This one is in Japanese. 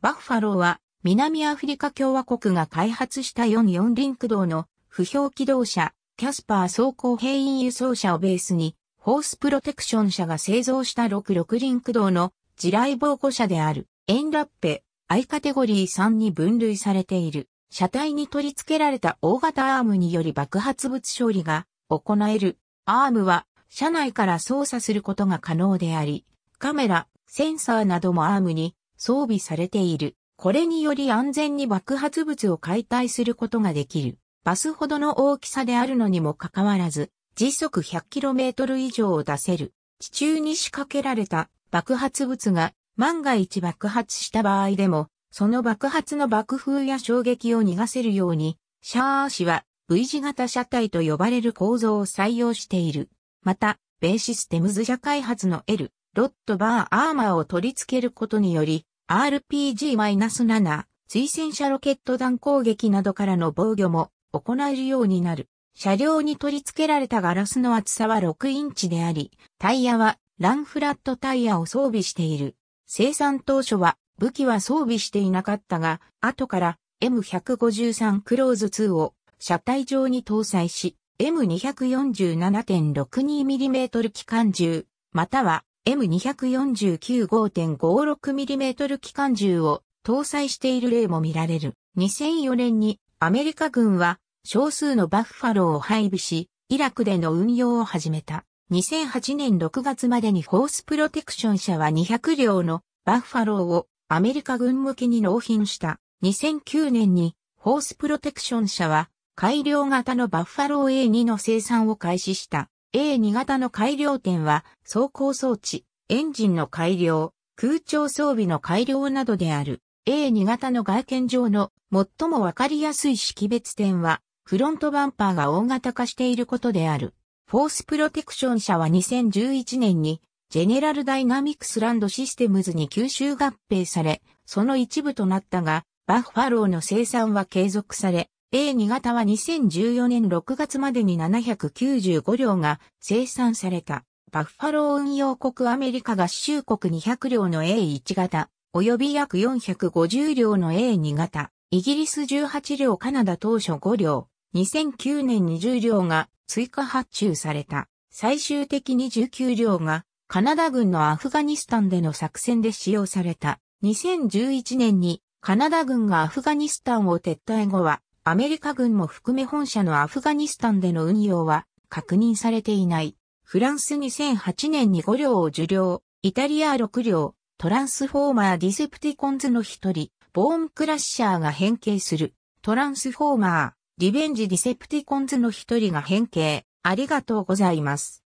バッファローは南アフリカ共和国が開発した44輪駆動の不評機動車、キャスパー走行兵員輸送車をベースに、ホースプロテクション車が製造した66輪駆動の地雷防護車である、エンラッペ、I カテゴリー3に分類されている。車体に取り付けられた大型アームにより爆発物処理が行える。アームは車内から操作することが可能であり、カメラ、センサーなどもアームに装備されている。これにより安全に爆発物を解体することができる。バスほどの大きさであるのにもかかわらず、時速 100km 以上を出せる。地中に仕掛けられた爆発物が万が一爆発した場合でも、その爆発の爆風や衝撃を逃がせるように、シャー氏は V 字型車体と呼ばれる構造を採用している。また、ベーシステムズ社開発の L、ロットバーアーマーを取り付けることにより、RPG-7、追戦車ロケット弾攻撃などからの防御も行えるようになる。車両に取り付けられたガラスの厚さは6インチであり、タイヤはランフラットタイヤを装備している。生産当初は武器は装備していなかったが、後から M153 クローズ2を車体上に搭載し、M247.62mm 機関銃、または M249.56mm 5機関銃を搭載している例も見られる。2004年にアメリカ軍は少数のバッファローを配備し、イラクでの運用を始めた。2008年6月までにフォースプロテクション社は200両のバッファローをアメリカ軍向けに納品した。2009年にフォースプロテクション社は改良型のバッファロー A2 の生産を開始した。A2 型の改良点は、走行装置、エンジンの改良、空調装備の改良などである。A2 型の外見上の最もわかりやすい識別点は、フロントバンパーが大型化していることである。フォースプロテクション社は2011年に、ジェネラルダイナミクスランドシステムズに吸収合併され、その一部となったが、バッファローの生産は継続され、A2 型は2014年6月までに795両が生産された。バッファロー運用国アメリカ合衆国200両の A1 型、及び約450両の A2 型、イギリス18両カナダ当初5両、2009年20両が追加発注された。最終的に19両がカナダ軍のアフガニスタンでの作戦で使用された。2011年にカナダ軍がアフガニスタンを撤退後はアメリカ軍も含め本社のアフガニスタンでの運用は確認されていない。フランス2008年に5両を受領、イタリア6両、トランスフォーマーディセプティコンズの一人、ボーンクラッシャーが変形する。トランスフォーマー、リベンジディセプティコンズの一人が変形。ありがとうございます。